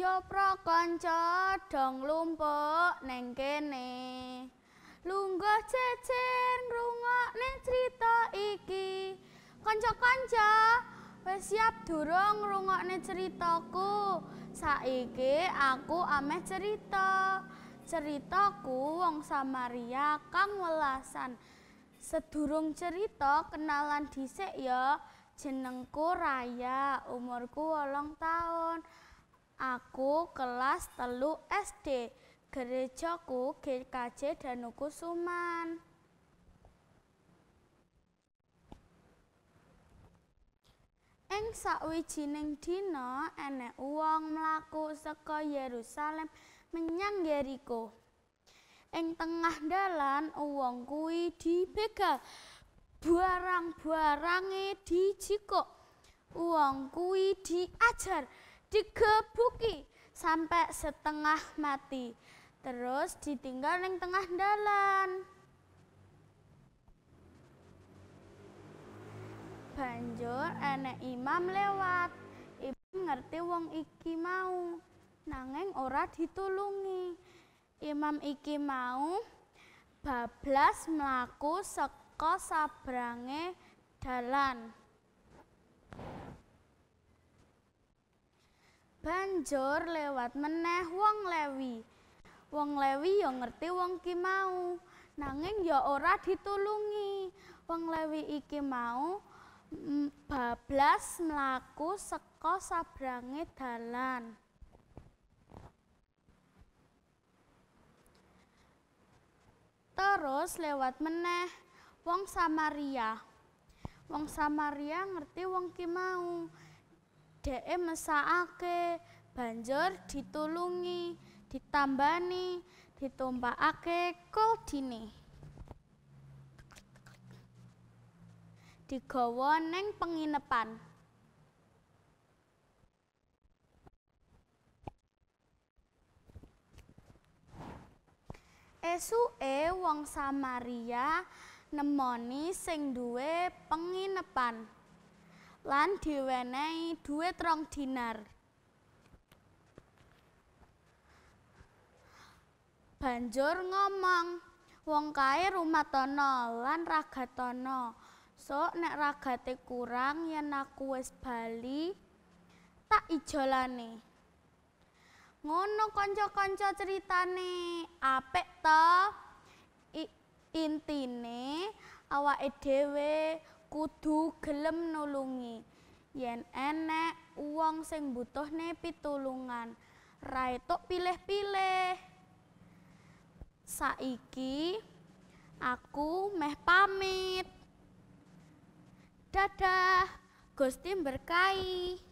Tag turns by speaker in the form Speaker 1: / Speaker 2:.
Speaker 1: Ya prakanca dong lumpuk neng kene. Lungguh cecen rungok neng cerita iki. Kanca-kanca, wis siap durung rungokne ceritaku. Saiki aku ameh cerita. Ceritaku wong Samaria kang welasan. Sedurung cerita kenalan dhisik ya. Jenengku Raya, umurku wolong taun. Aku kelas telu SD. Gerejaku GKJ Danukusuman. Ing sawijining dina enek wong mlaku saka Yerusalem menyang Jericho. Ing tengah dalan wong kuwi dibegal. Barang-barange dijikuk. Wong kuwi diajar digebuki sampai setengah mati. Terus ditinggal yang tengah dalan. Banjur enek imam lewat. Imam ngerti wong iki mau, nanging ora ditulungi. Imam iki mau bablas melaku saka sabrange dalan. Banjur lewat meneh wong Lewi. Wong Lewi ya ngerti wong ki mau, nanging ya ora ditulungi. Wong Lewi iki mau mm, bablas mlaku seka sabrange dalan. Terus lewat meneh wong Samaria. Wong Samaria ngerti wong ki mau. dhe'e mesake banjur ditulungi ditambani ditombakake koldine digawa ning penginepan Esuke wong Samaria nemoni sing duwe penginepan lan diwenehi dhuwit rong dinar. Banjur ngomong, wong kae rumatana lan ragatana. Sok nek ragate kurang yen aku wis bali tak ijolane. Ngono kanca-kanca critane, apik to? Intine awake dhewe kudu gelem nulungi. Yen enek wong sing butuhne pitulungan, ra etuk pilih-pilih. Saiki aku meh pamit. Dadah, Gusti berkahi.